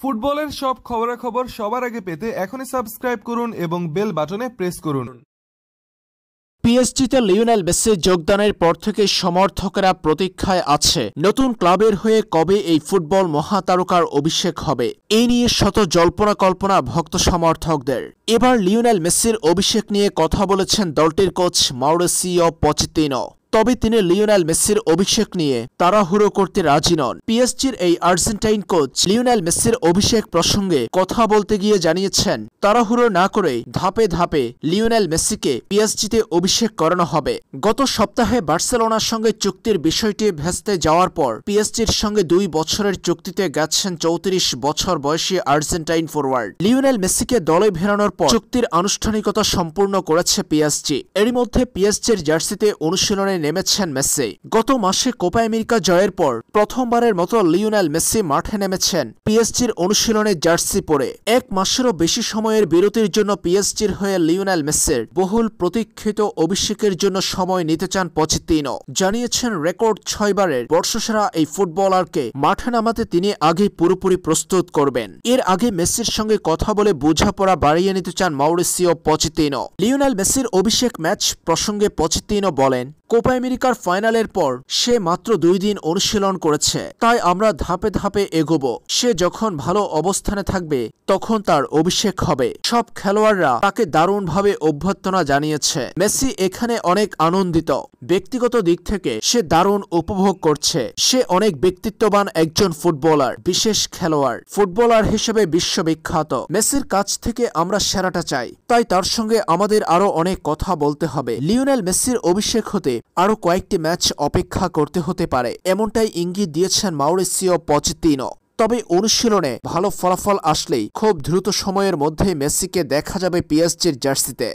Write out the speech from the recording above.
ফুটবলের সব খবরাখবর সবার আগে পেতে এখনই সাবস্ক্রাইব করুন এবং বেল বাটনে প্রেস করুন পিএসজিতে লিওনেল মেসির যোগদানের পর থেকে সমর্থকেরা প্রতীক্ষায় আছে নতুন ক্লাবের হয়ে কবে এই ফুটবল মহাতারকার অভিষেক হবে এই নিয়ে শত জল্পনা কল্পনা ভক্ত সমর্থকদের এবার লিওনেল মেসির অভিষেক নিয়ে কথা বলেছেন দলটির কোচ মাউরেসিও পচিতিনো তবে তিনি লিওনাল মেসির অভিষেক নিয়ে তাড়াহুড়ো করতে রাজি নন পিএসজির এই আর্জেন্টাইন কোচ লিওনাল মেসির অভিষেক প্রসঙ্গে কথা বলতে গিয়ে জানিয়েছেন তাড়াহুড়ো না করে ধাপে ধাপে লিওনেল মেসিকে পিএসজিতে অভিষেক করানো হবে গত সপ্তাহে বার্সেলোনার সঙ্গে চুক্তির বিষয়টি ভেস্তে যাওয়ার পর পিএসজির সঙ্গে দুই বছরের চুক্তিতে গেছেন চৌত্রিশ বছর বয়সী আর্জেন্টাইন ফরওয়ার্ড লিওনেল মেসিকে দলে ভেরানোর পর চুক্তির আনুষ্ঠানিকতা সম্পূর্ণ করেছে পিএসজি এরই মধ্যে পিএসজির জার্সিতে অনুশীলনে নেমেছেন মেসি গত মাসে কোপা আমেরিকা জয়ের পর প্রথমবারের মতো লিওনেল মেসি মাঠে নেমেছেন পিএসজির অনুশীলনে জার্সি পরে এক মাসেরও বেশি সময় সময়ের বিরতির জন্য পিএসজির হয়ে লিওনাল মেসের বহুল প্রতীক্ষিত অভিষেকের জন্য সময় নিতে চান পচিতিনো জানিয়েছেন রেকর্ড ছয়বারের বর্ষসেরা এই ফুটবলারকে মাঠে নামাতে তিনি আগে পুরোপুরি প্রস্তুত করবেন এর আগে মেসির সঙ্গে কথা বলে বোঝাপড়া বাড়িয়ে নিতে চান মাউরিসিও পচিতিনো লিওনাল মেসির অভিষেক ম্যাচ প্রসঙ্গে পচিতিনো বলেন কোপা আমেরিকার ফাইনালের পর সে মাত্র দুই দিন অনুশীলন করেছে তাই আমরা ধাপে ধাপে এগোব সে যখন ভালো অবস্থানে থাকবে তখন তার অভিষেক হবে সব খেলোয়াড়রা তাকে দারুণভাবে অভ্যর্থনা জানিয়েছে মেসি এখানে অনেক আনন্দিত ব্যক্তিগত দিক থেকে সে দারুণ উপভোগ করছে সে অনেক ব্যক্তিত্ববান একজন ফুটবলার বিশেষ খেলোয়াড় ফুটবলার হিসেবে বিশ্ববিখ্যাত মেসির কাছ থেকে আমরা সেরাটা চাই তাই তার সঙ্গে আমাদের আরও অনেক কথা বলতে হবে লিওনেল মেসির অভিষেক হতে আরও কয়েকটি ম্যাচ অপেক্ষা করতে হতে পারে এমনটাই ইঙ্গিত দিয়েছেন মাউরিসিও পচিতিনো তবে অনুশীলনে ভালো ফলাফল আসলেই খুব দ্রুত সময়ের মধ্যে মেসিকে দেখা যাবে পিএসজির জার্সিতে